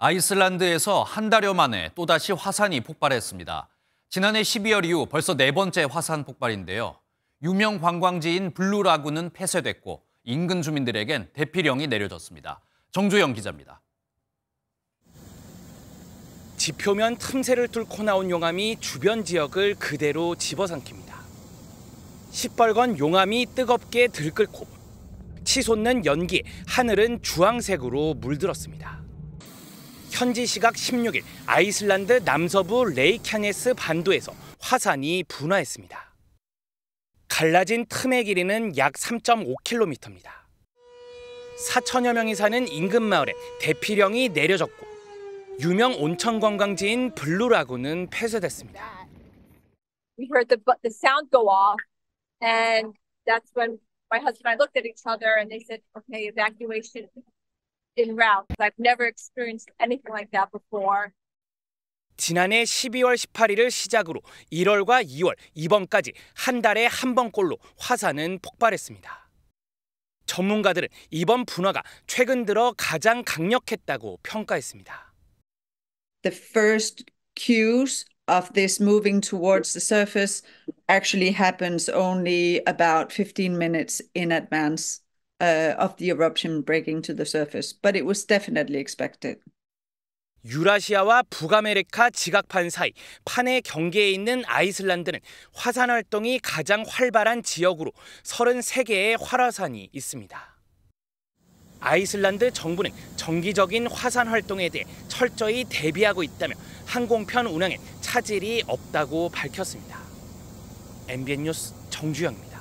아이슬란드에서 한 달여 만에 또다시 화산이 폭발했습니다. 지난해 12월 이후 벌써 네 번째 화산 폭발인데요. 유명 관광지인 블루라군은 폐쇄됐고 인근 주민들에겐 대피령이 내려졌습니다. 정조영 기자입니다. 지표면 틈새를 뚫고 나온 용암이 주변 지역을 그대로 집어삼킵니다. 시뻘건 용암이 뜨겁게 들끓고 치솟는 연기, 하늘은 주황색으로 물들었습니다. 현지 시각 16일 아이슬란드 남서부 레이캬네스 반도에서 화산이 분화했습니다. 갈라진 틈의 길이는 약 3.5km입니다. 4천여 명이 사는 인근 마을에 대피령이 내려졌고 유명 온천 관광지인 블루라군은 폐쇄됐습니다. We heard the, the sound go off and that's when my husband and I looked at each other and they said okay evacuation in route. I've never experienced anything like that before. 지난해 12월 18일을 시작으로 1월과 2월, 이번까지 한 달에 한 번꼴로 화산은 폭발했습니다. 전문가들은 이번 분화가 최근 들어 가장 강력했다고 평가했습니다. The first cues of this moving towards the surface actually happens only about 15 minutes in advance. uh, of the eruption breaking to the surface, but it was definitely expected. 유라시아와 북아메리카 지각판 사이 판의 경계에 있는 아이슬란드는 화산 활동이 가장 활발한 지역으로 33개의 활화산이 있습니다. 아이슬란드 정부는 정기적인 화산 활동에 대해 철저히 대비하고 있다며 항공편 운항엔 차질이 없다고 밝혔습니다. MBN 뉴스 정주영입니다.